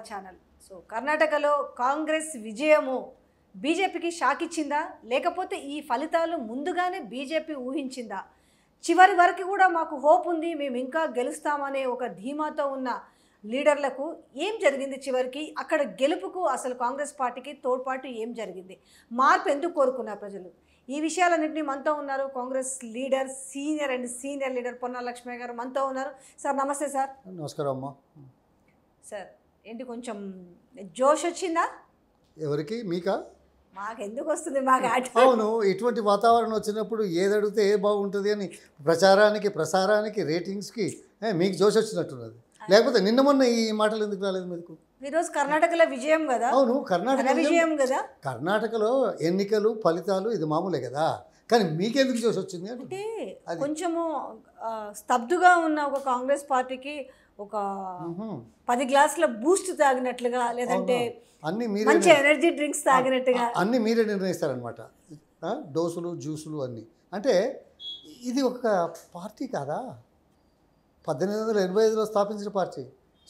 Our channel so కర్ణాటకలో కాంగ్రెస్ విజయము బీజేపీకి షాక్ ఇచ్చిందా లేకపోతే ఈ ఫలితాలు ముందుగానే బీజేపీ ఊహించిందా చివరి వరకు కూడా మాకు హోప్ ఉంది మేము ఇంకా గెలుస్తామనే ఒక ధీమాతో ఉన్న లీడర్లకు ఏం జరిగింది చివరికి అక్కడ గెలుపుకు అసలు కాంగ్రెస్ పార్టీకి తోడ్పాటు ఏం జరిగింది మార్పు ఎందుకు కోరుకున్నారు ప్రజలు ఈ విషయాలన్నింటినీ మనతో ఉన్నారు Congress leader senior and senior leader Ponna Lakshmaiah గారు మనతో ఉన్నారు సార్ నమస్తే సార్ నమస్కారం అమ్మా సార్ ఏంటి కొంచెం జోష్ వచ్చిందా ఎవరికి మీకా మాకు ఎందుకు వస్తుంది మాకు అవును ఇటువంటి వాతావరణం వచ్చినప్పుడు ఏది అడిగితే ఏ బాగుంటుంది అని ప్రచారానికి ప్రసారానికి రేటింగ్స్కి మీకు జోష్ వచ్చినట్టున్నది లేకపోతే నిన్న మొన్న ఈ మాటలు ఎందుకు రాలేదు మీకు ఈరోజు కర్ణాటకలో విజయం కదా అవును కర్ణాటక విజయం కదా కర్ణాటకలో ఎన్నికలు ఫలితాలు ఇది మామూలే కదా కానీ మీకెందుకు జోష్ వచ్చింది అంటే కొంచెము స్తబ్దుగా ఉన్న ఒక కాంగ్రెస్ పార్టీకి ఒక పది గ్లాసుల బూస్ట్ తాగినట్లుగా లేదంటే అన్ని మంచి ఎనర్జీ డ్రింక్స్ తాగినట్టుగా అన్ని మీరే నిర్ణయిస్తారనమాట డోసులు జ్యూసులు అన్నీ అంటే ఇది ఒక పార్టీ కాదా పద్దెనిమిది వందల ఎనభై ఐదులో స్థాపించిన పార్టీ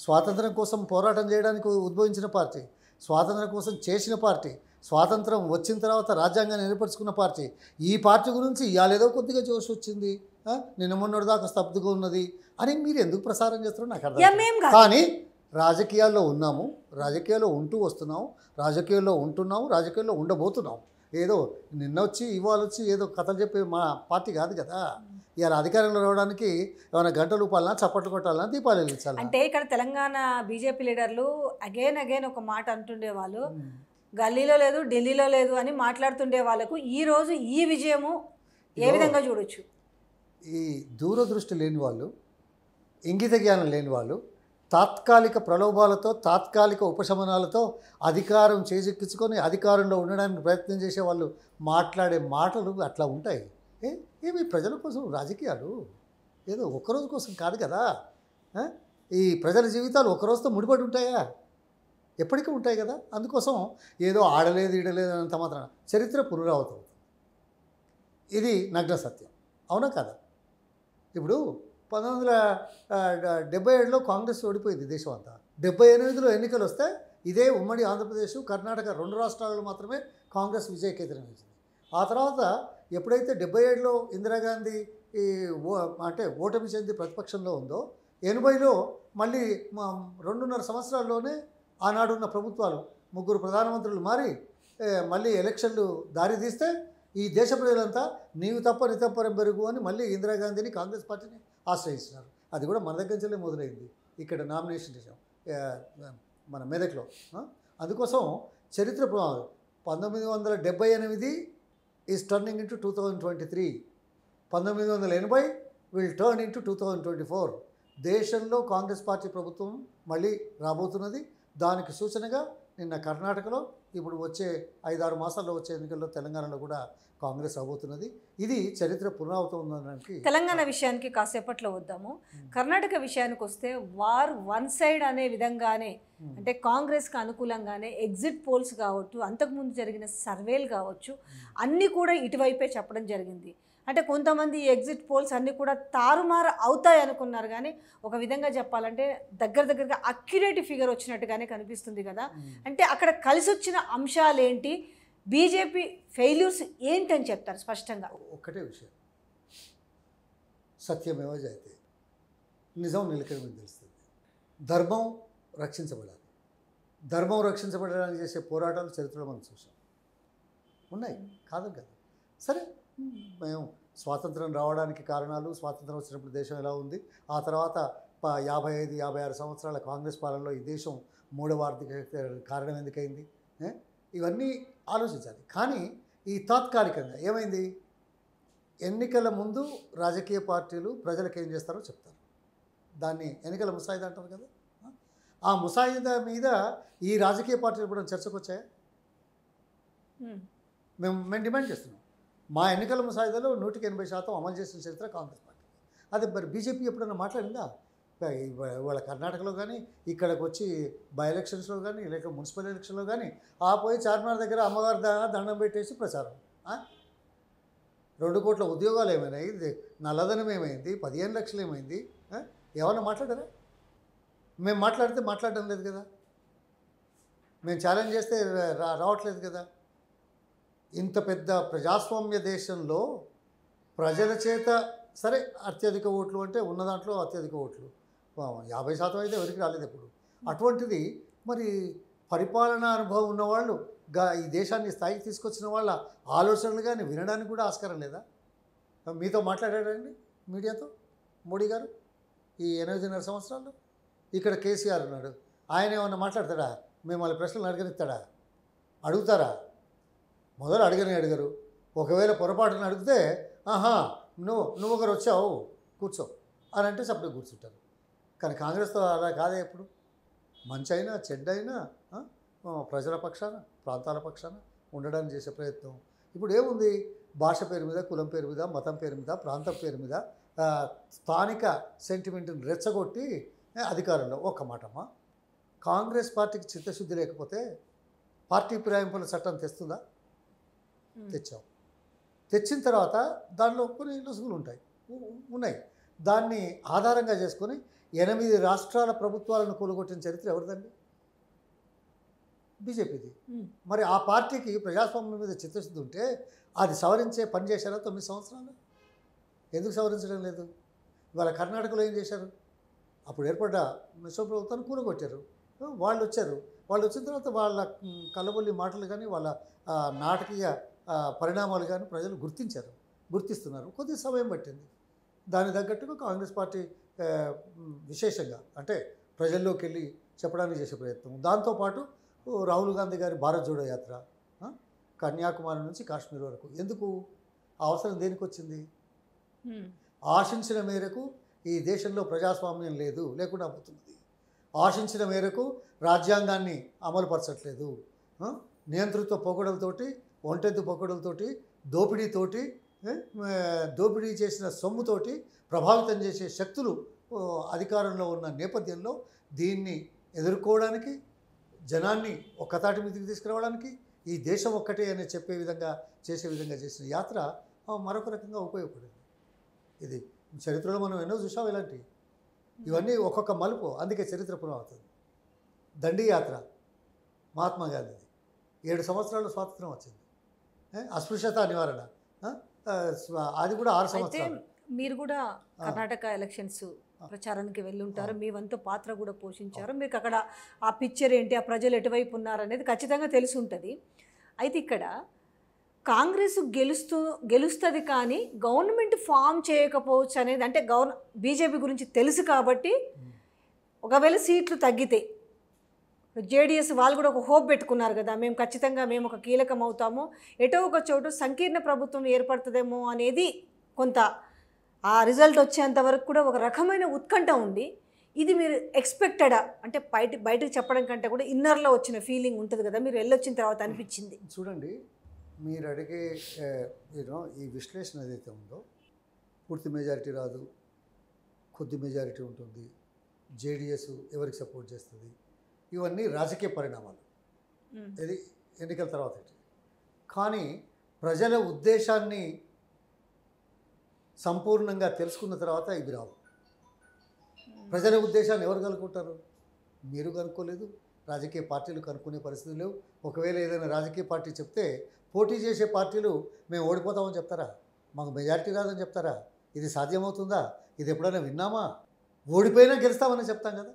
స్వాతంత్రం కోసం పోరాటం చేయడానికి ఉద్భవించిన పార్టీ స్వాతంత్రం కోసం చేసిన పార్టీ స్వాతంత్రం వచ్చిన తర్వాత రాజ్యాంగాన్ని ఏర్పరచుకున్న పార్టీ ఈ పార్టీ గురించి ఏదో కొద్దిగా జోష్ వచ్చింది నిన్న మొన్నటి దాకా స్తబ్దుగా ఉన్నది అని మీరు ఎందుకు ప్రసారం చేస్తారో నాకు అర్థం కానీ రాజకీయాల్లో ఉన్నాము రాజకీయాల్లో ఉంటూ వస్తున్నాము రాజకీయాల్లో ఉంటున్నాము రాజకీయాల్లో ఉండబోతున్నాం ఏదో నిన్న వచ్చి ఇవాళ వచ్చి ఏదో కథలు చెప్పే మా పార్టీ కాదు కదా ఇవాళ అధికారంలో రావడానికి ఏమైనా గంటలు ఊపాలనా చప్పట్లు కొట్టాలన్నా దీపాలు వెలిగించాలి అంటే ఇక్కడ తెలంగాణ బీజేపీ లీడర్లు అగైన్ అగైన్ ఒక మాట అంటుండే వాళ్ళు గల్లీలో లేదు ఢిల్లీలో లేదు అని మాట్లాడుతుండే వాళ్ళకు ఈరోజు ఈ విజయము ఏ విధంగా చూడొచ్చు ఈ దూరదృష్టి లేని వాళ్ళు ఇంగిత జ్ఞానం లేని వాళ్ళు తాత్కాలిక ప్రలోభాలతో తాత్కాలిక ఉపశమనాలతో అధికారం చేజెక్కించుకొని అధికారంలో ఉండడానికి ప్రయత్నం చేసే వాళ్ళు మాట్లాడే మాటలు అట్లా ఉంటాయి ఏ ఏమి ప్రజల కోసం రాజకీయాలు ఏదో ఒకరోజు కోసం కాదు కదా ఈ ప్రజల జీవితాలు ఒకరోజుతో ముడిపడి ఉంటాయా ఎప్పటికీ ఉంటాయి కదా అందుకోసం ఏదో ఆడలేదు ఈడలేదు అంత మాత్రం చరిత్ర పునరావృతం ఇది నగ్న సత్యం అవునా కదా ఇప్పుడు పంతొమ్మిది వందల డెబ్బై ఏడులో కాంగ్రెస్ ఓడిపోయింది దేశం అంతా డెబ్బై ఎనిమిదిలో ఎన్నికలు వస్తే ఇదే ఉమ్మడి ఆంధ్రప్రదేశ్ కర్ణాటక రెండు రాష్ట్రాల్లో మాత్రమే కాంగ్రెస్ విజయ కేంద్రం ఇచ్చింది ఆ తర్వాత ఎప్పుడైతే డెబ్బై ఏడులో ఇందిరాగాంధీ ఈ అంటే ఓటమి చెంది ప్రతిపక్షంలో ఉందో ఎనభైలో మళ్ళీ రెండున్నర సంవత్సరాల్లోనే ఆనాడున్న ప్రభుత్వాలు ముగ్గురు ప్రధానమంత్రులు మారి మళ్ళీ ఎలక్షన్లు దారి తీస్తే ఈ దేశ ప్రజలంతా నీవు తప్ప నీ తప్ప పెరుగు అని మళ్ళీ ఇందిరాగాంధీని కాంగ్రెస్ పార్టీని ఆశ్రయించినారు అది కూడా మన దగ్గర నుంచే మొదలైంది ఇక్కడ నామినేషన్ చేసాం మన మెదక్లో అందుకోసం చరిత్ర ప్రభావం పంతొమ్మిది వందల డెబ్బై ఎనిమిది is turning into two thousand twenty three పంతొమ్మిది వందల ఎనభై will turn into two thousand twenty four దేశంలో కాంగ్రెస్ పార్టీ ప్రభుత్వం మళ్ళీ రాబోతున్నది దానికి సూచనగా నిన్న కర్ణాటకలో ఇప్పుడు వచ్చే ఐదారు మాసాల్లో వచ్చే ఎన్నికల్లో తెలంగాణలో కూడా కాంగ్రెస్ అవబోతున్నది ఇది చరిత్ర పునరావృతమవుతుందనడానికి తెలంగాణ విషయానికి కాసేపట్లో వద్దాము కర్ణాటక విషయానికి వస్తే వార్ వన్ సైడ్ అనే విధంగానే అంటే కాంగ్రెస్కి అనుకూలంగానే ఎగ్జిట్ పోల్స్ కావచ్చు అంతకుముందు జరిగిన సర్వేలు కావచ్చు అన్నీ కూడా ఇటువైపే చెప్పడం జరిగింది అంటే కొంతమంది ఎగ్జిట్ పోల్స్ అన్నీ కూడా తారుమారు అవుతాయి అనుకున్నారు కానీ ఒక విధంగా చెప్పాలంటే దగ్గర దగ్గరగా అక్యురేట్ ఫిగర్ వచ్చినట్టుగానే కనిపిస్తుంది కదా అంటే అక్కడ కలిసి వచ్చిన అంశాలు ఏంటి బీజేపీ ఫెయిల్యూర్స్ ఏంటని చెప్తారు స్పష్టంగా ఒక్కటే విషయం సత్యమేవ జాయితే నిజం నిలకడమని తెలుస్తుంది ధర్మం రక్షించబడాలి ధర్మం రక్షించబడడానికి చేసే పోరాటాలు చరిత్రలో మనం చూసాం ఉన్నాయి కాదు కదా సరే మేము స్వాతంత్రం రావడానికి కారణాలు స్వాతంత్రం వచ్చినప్పుడు దేశం ఎలా ఉంది ఆ తర్వాత యాభై ఐదు యాభై ఆరు సంవత్సరాల కాంగ్రెస్ పాలనలో ఈ దేశం మూడవ ఆర్థిక కారణం ఎందుకైంది ఇవన్నీ ఆలోచించాలి కానీ ఈ తాత్కాలికంగా ఏమైంది ఎన్నికల ముందు రాజకీయ పార్టీలు ప్రజలకు ఏం చేస్తారో చెప్తారు దాన్ని ఎన్నికల ముసాయిదా అంటారు కదా ఆ ముసాయిదా మీద ఈ రాజకీయ పార్టీలు కూడా చర్చకు వచ్చాయా మేము మేము డిమాండ్ చేస్తున్నాం మా ఎన్నికల ముసాయిదాలో నూటికి ఎనభై శాతం అమలు చేసిన చరిత్ర కాంగ్రెస్ పార్టీ అది మరి బీజేపీ ఎప్పుడైనా మాట్లాడిందా వాళ్ళ కర్ణాటకలో కానీ ఇక్కడికి వచ్చి బై ఎలక్షన్స్లో కానీ లేక మున్సిపల్ ఎలక్షన్లో కానీ ఆ పోయి చార్మినార్ దగ్గర అమ్మగారి దాకా దండం పెట్టేసి ప్రచారం రెండు కోట్ల ఉద్యోగాలు ఏమైనాయి నల్లధనం ఏమైంది పదిహేను లక్షలు ఏమైంది ఏమన్నా మాట్లాడారా మేము మాట్లాడితే మాట్లాడడం లేదు కదా మేము ఛాలెంజ్ చేస్తే రావట్లేదు కదా ఇంత పెద్ద ప్రజాస్వామ్య దేశంలో ప్రజల చేత సరే అత్యధిక ఓట్లు అంటే ఉన్న దాంట్లో అత్యధిక ఓట్లు యాభై శాతం అయితే ఎవరికి రాలేదు ఇప్పుడు అటువంటిది మరి పరిపాలనా అనుభవం ఉన్నవాళ్ళు గా ఈ దేశాన్ని స్థాయికి తీసుకొచ్చిన వాళ్ళ ఆలోచనలు కానీ వినడానికి కూడా ఆస్కారం లేదా మీతో మాట్లాడాడండి మీడియాతో మోడీ గారు ఈ ఎనిమిదిన్నర సంవత్సరాలు ఇక్కడ కేసీఆర్ ఉన్నాడు ఆయన ఏమన్నా మాట్లాడతాడా మిమ్మల్ని ప్రశ్నలు అడగనిస్తాడా అడుగుతారా మొదలు అడగనే అడిగారు ఒకవేళ పొరపాటున అడిగితే ఆహా నువ్వు నువ్వు ఒకరు వచ్చావు కూర్చో అని అంటే సపరేట్ కూర్చుంటారు కానీ కాంగ్రెస్తో అలా కాదే ఎప్పుడు మంచి అయినా చెడ్డైనా ప్రజల పక్షాన ప్రాంతాల పక్షాన ఉండడానికి చేసే ప్రయత్నం ఇప్పుడు ఏముంది భాష పేరు మీద కులం పేరు మీద మతం పేరు మీద ప్రాంతం పేరు మీద స్థానిక సెంటిమెంట్ని రెచ్చగొట్టి అధికారంలో ఒక్క మాటమ్మా కాంగ్రెస్ పార్టీకి చిత్తశుద్ధి లేకపోతే పార్టీ ఫిరాయింపుల చట్టం తెస్తుందా Hmm. తెచ్చాం తెచ్చిన తర్వాత దానిలో కొన్ని లొసుగులు ఉంటాయి ఉన్నాయి దాన్ని ఆధారంగా చేసుకొని ఎనిమిది రాష్ట్రాల ప్రభుత్వాలను కూలగొట్టిన చరిత్ర ఎవరిదండి బీజేపీది hmm. మరి ఆ పార్టీకి ప్రజాస్వామ్యం మీద చిత్తశుద్ధి ఉంటే అది సవరించే పని చేశారా తొమ్మిది సంవత్సరాలు ఎందుకు సవరించడం లేదు ఇవాళ కర్ణాటకలో ఏం చేశారు అప్పుడు ఏర్పడ్డ మెసో ప్రభుత్వాన్ని కూలగొట్టారు వాళ్ళు వచ్చారు వాళ్ళు వచ్చిన తర్వాత వాళ్ళ కలబొల్లి మాటలు కానీ వాళ్ళ నాటకీయ పరిణామాలు కానీ ప్రజలు గుర్తించారు గుర్తిస్తున్నారు కొద్ది సమయం పట్టింది దాని తగ్గట్టుగా కాంగ్రెస్ పార్టీ విశేషంగా అంటే ప్రజల్లోకి వెళ్ళి చెప్పడానికి చేసే ప్రయత్నం దాంతోపాటు రాహుల్ గాంధీ గారి భారత్ జోడో యాత్ర కన్యాకుమారి నుంచి కాశ్మీర్ వరకు ఎందుకు అవసరం దేనికి వచ్చింది ఆశించిన మేరకు ఈ దేశంలో ప్రజాస్వామ్యం లేదు లేకుండా పోతున్నది ఆశించిన మేరకు రాజ్యాంగాన్ని అమలుపరచట్లేదు నియంతృత్వ పొగడలతోటి ఒంటెద్దు పొగడలతోటి దోపిడీతోటి దోపిడీ చేసిన సొమ్ముతోటి ప్రభావితం చేసే శక్తులు అధికారంలో ఉన్న నేపథ్యంలో దీన్ని ఎదుర్కోవడానికి జనాన్ని ఒక్కతాటి మీదకి తీసుకురావడానికి ఈ దేశం ఒక్కటే అని చెప్పే విధంగా చేసే విధంగా చేసిన యాత్ర మరొక రకంగా ఉపయోగపడింది ఇది చరిత్రలో మనం ఎన్నో చూసాం ఇలాంటివి ఇవన్నీ ఒక్కొక్క మలుపు అందుకే చరిత్ర పునరావుతుంది దండియాత్ర యాత్ర మహాత్మా గాంధీది ఏడు సంవత్సరాలు స్వాతంత్రం వచ్చింది అస్పృశ్యత నివారణ అది కూడా ఆరు సంవత్సరాలు మీరు కూడా కర్ణాటక ఎలక్షన్స్ ప్రచారానికి వెళ్ళుంటారు మీ వంతు పాత్ర కూడా పోషించారు మీకు అక్కడ ఆ పిక్చర్ ఏంటి ఆ ప్రజలు ఎటువైపు ఉన్నారనేది ఖచ్చితంగా తెలిసి ఉంటుంది అయితే ఇక్కడ కాంగ్రెస్ గెలుస్తూ గెలుస్తుంది కానీ గవర్నమెంట్ ఫామ్ చేయకపోవచ్చు అనేది అంటే గవర్న బీజేపీ గురించి తెలుసు కాబట్టి ఒకవేళ సీట్లు తగ్గితే జేడిఎస్ వాళ్ళు కూడా ఒక హోప్ పెట్టుకున్నారు కదా మేము ఖచ్చితంగా మేము ఒక కీలకం అవుతాము ఎటో ఒక చోటు సంకీర్ణ ప్రభుత్వం ఏర్పడుతుందేమో అనేది కొంత ఆ రిజల్ట్ వచ్చేంత వరకు కూడా ఒక రకమైన ఉత్కంఠ ఉంది ఇది మీరు ఎక్స్పెక్టెడా అంటే బయట బయటకు చెప్పడం కంటే కూడా ఇన్నర్లో వచ్చిన ఫీలింగ్ ఉంటుంది కదా మీరు వెళ్ళొచ్చిన తర్వాత అనిపించింది చూడండి మీరు అడిగే యూనో ఈ విశ్లేషణ ఏదైతే ఉందో పూర్తి మెజారిటీ రాదు కొద్ది మెజారిటీ ఉంటుంది జేడిఎస్ ఎవరికి సపోర్ట్ చేస్తుంది ఇవన్నీ రాజకీయ పరిణామాలు ఇది ఎన్నికల తర్వాత కానీ ప్రజల ఉద్దేశాన్ని సంపూర్ణంగా తెలుసుకున్న తర్వాత ఇవి రావు ప్రజల ఉద్దేశాన్ని ఎవరు కనుక్కుంటారు మీరు కనుక్కోలేదు రాజకీయ పార్టీలు కనుక్కునే పరిస్థితి లేవు ఒకవేళ ఏదైనా రాజకీయ పార్టీ చెప్తే పోటీ చేసే పార్టీలు మేము ఓడిపోతామని చెప్తారా మాకు మెజారిటీ రాదని చెప్తారా ఇది సాధ్యమవుతుందా ఇది ఎప్పుడైనా విన్నామా ఓడిపోయినా గెలుస్తామని చెప్తాం కదా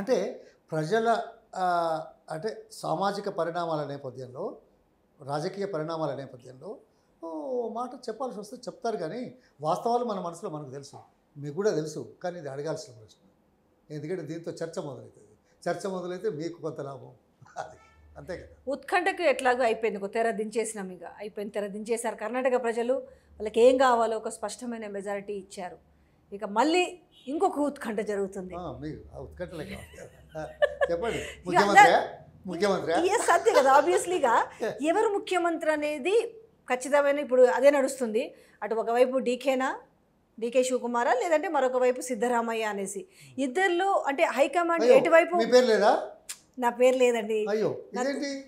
అంటే ప్రజల అంటే సామాజిక పరిణామాల నేపథ్యంలో రాజకీయ పరిణామాల నేపథ్యంలో మాట చెప్పాల్సి వస్తే చెప్తారు కానీ వాస్తవాలు మన మనసులో మనకు తెలుసు మీకు కూడా తెలుసు కానీ ఇది అడగాల్సిన ప్రశ్న ఎందుకంటే దీంతో చర్చ మొదలవుతుంది చర్చ మొదలైతే మీకు కొంత లాభం అంతే కదా ఉత్కంఠకు ఎట్లాగో అయిపోయింది ఒక తెర దించేసినాం ఇక అయిపోయింది తెర దించేశారు కర్ణాటక ప్రజలు వాళ్ళకి ఏం కావాలో ఒక స్పష్టమైన మెజారిటీ ఇచ్చారు ఇక మళ్ళీ ఇంకొక ఉత్కంఠ జరుగుతుంది చెప్పండి ముఖ్యమంత్రి కదా ఆబ్వియస్లీగా ఎవరు ముఖ్యమంత్రి అనేది ఖచ్చితమైన ఇప్పుడు అదే నడుస్తుంది అటు ఒకవైపు డీకేనా డికే శివకుమారా లేదంటే మరొక వైపు సిద్ధరామయ్య అనేసి ఇద్దరిలో అంటే హైకమాండ్ ఎటువైపు నా పేరు లేదండి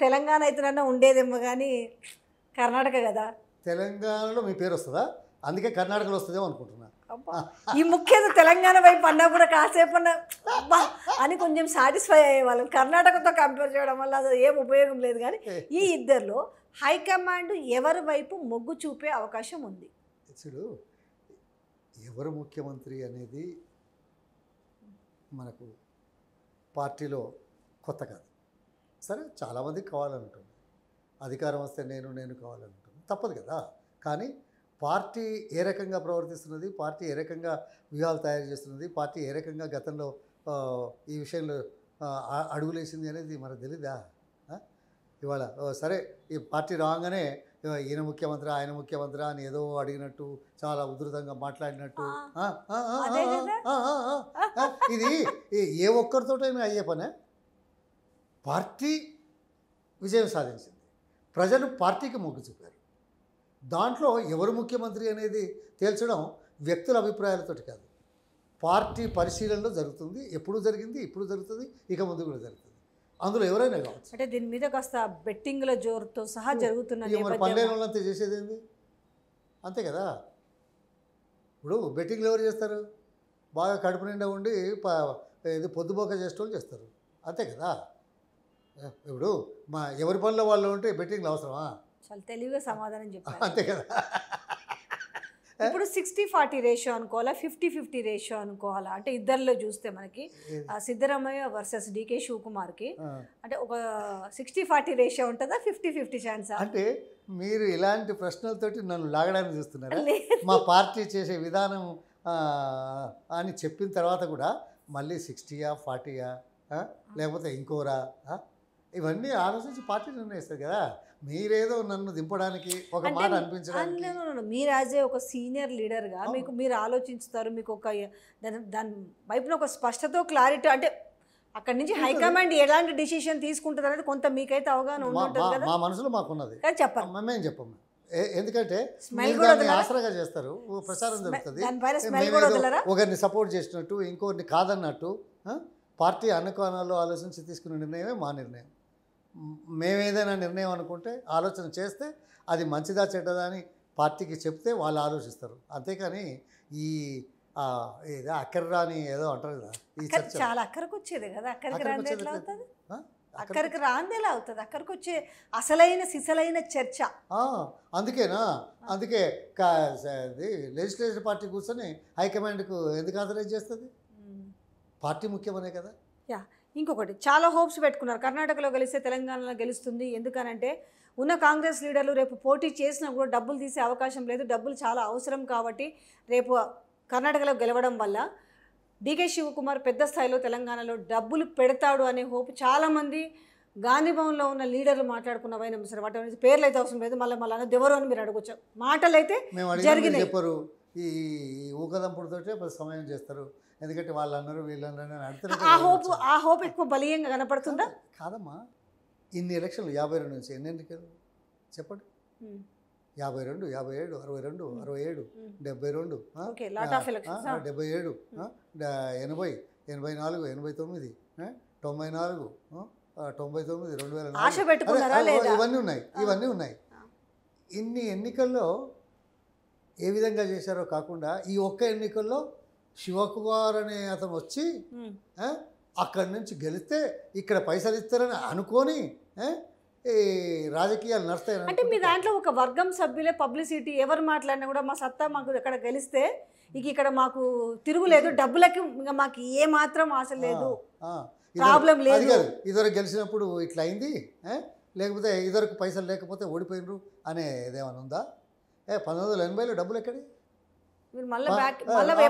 తెలంగాణ నన్ను ఉండేదేమో కానీ కర్ణాటక కదా తెలంగాణలో మీ పేరు వస్తుందా అందుకే కర్ణాటకలో వస్తుందేమో అనుకుంటున్నా ఈ ముఖ్యత తెలంగాణ వైపు అన్నా కూడా కాసేపు అని కొంచెం సాటిస్ఫై అయ్యేవాళ్ళం కర్ణాటకతో కంపేర్ చేయడం వల్ల అది ఏం ఉపయోగం లేదు కానీ ఈ ఇద్దరిలో హైకమాండ్ ఎవరి వైపు మొగ్గు చూపే అవకాశం ఉంది చూడు ఎవరు ముఖ్యమంత్రి అనేది మనకు పార్టీలో కొత్త కాదు సరే చాలామంది కావాలంటుంది అధికారం వస్తే నేను నేను కావాలంటుంది తప్పదు కదా కానీ పార్టీ ఏ రకంగా ప్రవర్తిస్తున్నది పార్టీ ఏ రకంగా వ్యూహాలు తయారు చేస్తున్నది పార్టీ ఏ రకంగా గతంలో ఈ విషయంలో అడుగులేసింది అనేది మనకు తెలీదా ఇవాళ సరే ఈ పార్టీ రాగానే ఈయన ముఖ్యమంత్రి ఆయన ముఖ్యమంత్రి అని ఏదో అడిగినట్టు చాలా ఉధృతంగా మాట్లాడినట్టు ఇది ఏ ఒక్కరితోటైనా అయ్యే పనే పార్టీ విజయం సాధించింది ప్రజలు పార్టీకి మొగ్గు చూపారు దాంట్లో ఎవరు ముఖ్యమంత్రి అనేది తేల్చడం వ్యక్తుల అభిప్రాయాలతో కాదు పార్టీ పరిశీలనలో జరుగుతుంది ఎప్పుడు జరిగింది ఇప్పుడు జరుగుతుంది ఇక ముందు కూడా జరుగుతుంది అందులో ఎవరైనా కావచ్చు అంటే దీని మీద కాస్త బెట్టింగ్ల జోరుతో సహా జరుగుతున్న పల్లెలు వాళ్ళంతా చేసేది ఏంది అంతే కదా ఇప్పుడు బెట్టింగ్లు ఎవరు చేస్తారు బాగా కడుపు నిండా ఉండి ఇది పొద్దుబోక చేసేటోళ్ళు చేస్తారు అంతే కదా ఇప్పుడు మా ఎవరి పనిలో వాళ్ళు ఉంటే బెట్టింగ్లు అవసరమా చాలా తెలివిగా సమాధానం చెప్పారు అంతే కదా ఇప్పుడు సిక్స్టీ ఫార్టీ రేషియో అనుకోవాలా ఫిఫ్టీ ఫిఫ్టీ రేషియో అనుకోవాలా అంటే ఇద్దరిలో చూస్తే మనకి సిద్ధరామయ్య వర్సెస్ డికే శివకుమార్కి అంటే ఒక సిక్స్టీ ఫార్టీ రేషియో ఉంటుందా ఫిఫ్టీ ఫిఫ్టీ ఛాన్స్ అంటే మీరు ఇలాంటి ప్రశ్నలతోటి నన్ను లాగడానికి చూస్తున్నారు మా పార్టీ చేసే విధానం అని చెప్పిన తర్వాత కూడా మళ్ళీ సిక్స్టీయా ఫార్టీయా లేకపోతే ఇంకోరా ఇవన్నీ ఆలోచించి పార్టీ నిర్ణయిస్తారు కదా మీరేదో నన్ను దింపడానికి ఒక మాట అనిపించడానికి మీరు యాజ్ ఏ ఒక సీనియర్ లీడర్గా మీకు మీరు ఆలోచిస్తారు మీకు ఒక దాని దాని వైపున ఒక స్పష్టతో క్లారిటీ అంటే అక్కడ నుంచి హైకమాండ్ ఎలాంటి డిసిషన్ తీసుకుంటుంది అనేది కొంత మీకైతే అవగాహన మా మనసులో మాకున్నది కానీ చెప్పాలి చెప్పము ఎందుకంటే ఆసరాగా చేస్తారు ప్రచారం జరుగుతుంది ఒకరిని సపోర్ట్ చేసినట్టు ఇంకొకరిని కాదన్నట్టు పార్టీ అనుకోణాలు ఆలోచించి తీసుకున్న నిర్ణయమే మా నిర్ణయం మేము ఏదైనా నిర్ణయం అనుకుంటే ఆలోచన చేస్తే అది మంచిదా చెడ్డదా అని పార్టీకి చెప్తే వాళ్ళు ఆలోచిస్తారు అంతేకాని ఈ అక్కర రాని ఏదో అంటారు కదా ఈ చర్చ చాలా అక్కడికి వచ్చేది కదా అక్కడికి రాని ఎట్లా అవుతుంది అక్కడికి రాందేలా అవుతుంది అక్కడికి వచ్చే అసలైన సిసలైన చర్చ అందుకేనా అందుకే లెజిస్లేటివ్ పార్టీ కూర్చొని హైకమాండ్కు ఎందుకు ఆథరైజ్ చేస్తుంది పార్టీ ముఖ్యమనే కదా యా ఇంకొకటి చాలా హోప్స్ పెట్టుకున్నారు కర్ణాటకలో గెలిస్తే తెలంగాణలో గెలుస్తుంది ఎందుకనంటే ఉన్న కాంగ్రెస్ లీడర్లు రేపు పోటీ చేసినా కూడా డబ్బులు తీసే అవకాశం లేదు డబ్బులు చాలా అవసరం కాబట్టి రేపు కర్ణాటకలో గెలవడం వల్ల డీకే శివకుమార్ పెద్ద స్థాయిలో తెలంగాణలో డబ్బులు పెడతాడు అనే హోప్ చాలామంది గాంధీ ఉన్న లీడర్లు మాట్లాడుకున్న వైనం సార్ వాటి పేర్లు అయితే అవసరం లేదు మళ్ళీ మళ్ళీ ఎవరు అని మీరు అడగచ్చు మాటలు అయితే జరిగింది ఈ ఊకదంపుడుతో సమయం చేస్తారు ఎందుకంటే వాళ్ళు వీళ్ళందరూ వీళ్ళన్నారు ఆ హోప్ ఆ హోప్ ఎక్కువ బలీయంగా కనపడుతుందా కాదమ్మా ఇన్ని ఎలక్షన్లు యాభై రెండు నుంచి ఎన్ని ఎన్నికలు చెప్పండి యాభై రెండు యాభై ఏడు అరవై రెండు అరవై ఏడు డెబ్బై రెండు డెబ్బై ఏడు ఎనభై ఎనభై నాలుగు ఎనభై తొమ్మిది తొంభై నాలుగు తొంభై తొమ్మిది రెండు వేల ఇవన్నీ ఉన్నాయి ఇవన్నీ ఉన్నాయి ఇన్ని ఎన్నికల్లో ఏ విధంగా చేశారో కాకుండా ఈ ఒక్క ఎన్నికల్లో శివకుమార్ అనే అతను వచ్చి అక్కడి నుంచి గెలిస్తే ఇక్కడ పైసలు ఇస్తారని అనుకొని ఈ రాజకీయాలు నడుస్తాయి అంటే మీ దాంట్లో ఒక వర్గం సభ్యులే పబ్లిసిటీ ఎవరు మాట్లాడినా కూడా మా సత్తా మాకు ఇక్కడ గెలిస్తే ఇక ఇక్కడ మాకు తిరుగులేదు డబ్బులకి మాకు ఏ మాత్రం ఆశ లేదు ప్రాబ్లం లేదు కాదు ఇదివరకు గెలిచినప్పుడు ఇట్లా అయింది లేకపోతే ఇదివరకు పైసలు లేకపోతే ఓడిపోయినరు అనే ఇదేమైనా ఉందా ఏ పంతొమ్మిది వందల ఎనభైలో డబ్బులు ఎక్కడ రెండు వేల